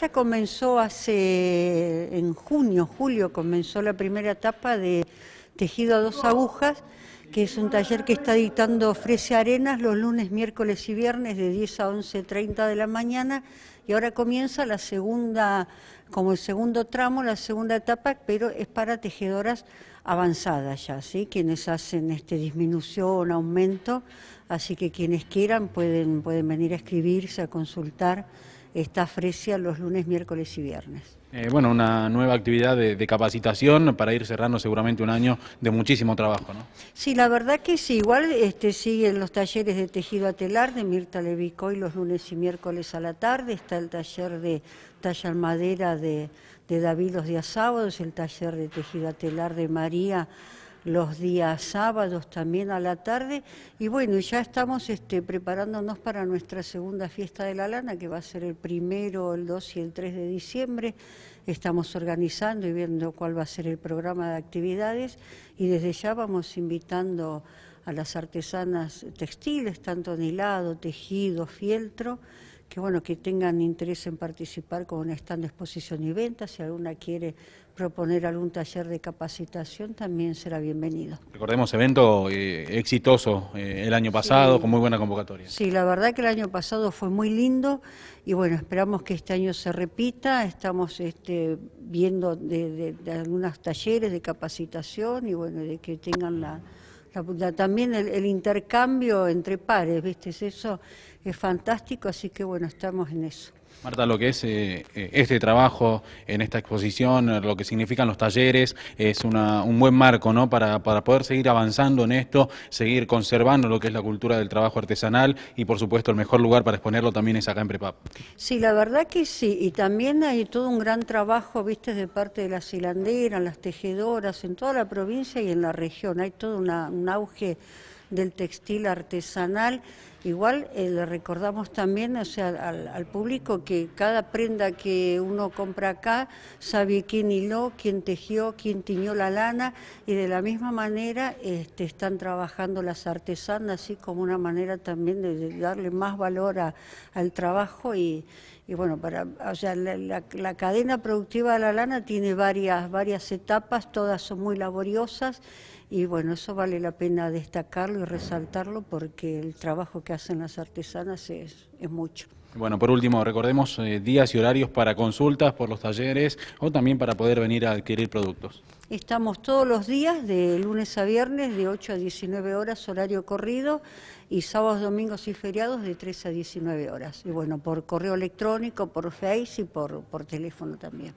Ya comenzó hace, en junio, julio, comenzó la primera etapa de tejido a dos agujas, que es un taller que está dictando Frese Arenas los lunes, miércoles y viernes de 10 a 11.30 de la mañana y ahora comienza la segunda, como el segundo tramo, la segunda etapa, pero es para tejedoras avanzadas ya, ¿sí? quienes hacen este disminución, aumento, así que quienes quieran pueden, pueden venir a escribirse, a consultar está Fresia los lunes, miércoles y viernes. Eh, bueno, una nueva actividad de, capacitación para ir cerrando seguramente un año de muchísimo trabajo, ¿no? Sí, la verdad que sí. Igual este, siguen los talleres de tejido a telar de Mirta Levicoy los lunes y miércoles a la tarde. Está el taller de talla madera de, de David los días sábados, el taller de tejido a telar de María los días sábados también a la tarde. Y bueno, ya estamos este, preparándonos para nuestra segunda fiesta de la lana, que va a ser el primero, el 2 y el 3 de diciembre. Estamos organizando y viendo cuál va a ser el programa de actividades y desde ya vamos invitando a las artesanas textiles, tanto en helado, tejido, fieltro que bueno, que tengan interés en participar con un stand de exposición y venta. Si alguna quiere proponer algún taller de capacitación, también será bienvenido. Recordemos, evento eh, exitoso eh, el año pasado, con muy buena convocatoria. Sí, la verdad que el año pasado fue muy lindo y bueno, esperamos que este año se repita. Estamos este, viendo de, de, de algunos talleres de capacitación y bueno, de que tengan la también el, intercambio entre pares, ¿viste? Eso es fantástico, así que bueno, estamos en eso. Marta, lo que es eh, eh, este trabajo en esta exposición, eh, lo que significan los talleres, es un buen marco ¿no? para, poder seguir avanzando en esto, seguir conservando lo que es la cultura del trabajo artesanal y por supuesto el mejor lugar para exponerlo también es acá en Prepap. Sí, la verdad que sí, y también hay todo un gran trabajo, viste, de parte de las hilanderas, las tejedoras, en toda la provincia y en la región, hay todo un auge del textil artesanal. Igual eh, le recordamos también o sea, al, público que cada prenda que uno compra acá sabe quién hiló, quién tejió, quién tiñó la lana y de la misma manera este, están trabajando las artesanas, así como una manera también de darle más valor al trabajo y, bueno, para, la, la, cadena productiva de la lana tiene varias, varias etapas, todas son muy laboriosas y bueno, eso vale la pena destacarlo resaltarlo porque el trabajo que hacen las artesanas es, es mucho. Bueno, por último, recordemos eh, días y horarios para consultas por los talleres o también para poder venir a adquirir productos. Estamos todos los días, de lunes a viernes, de 8 a 19 horas, horario corrido, y sábados, domingos y feriados de 3 a 19 horas. Y bueno, por correo electrónico, por Face y por, por teléfono también.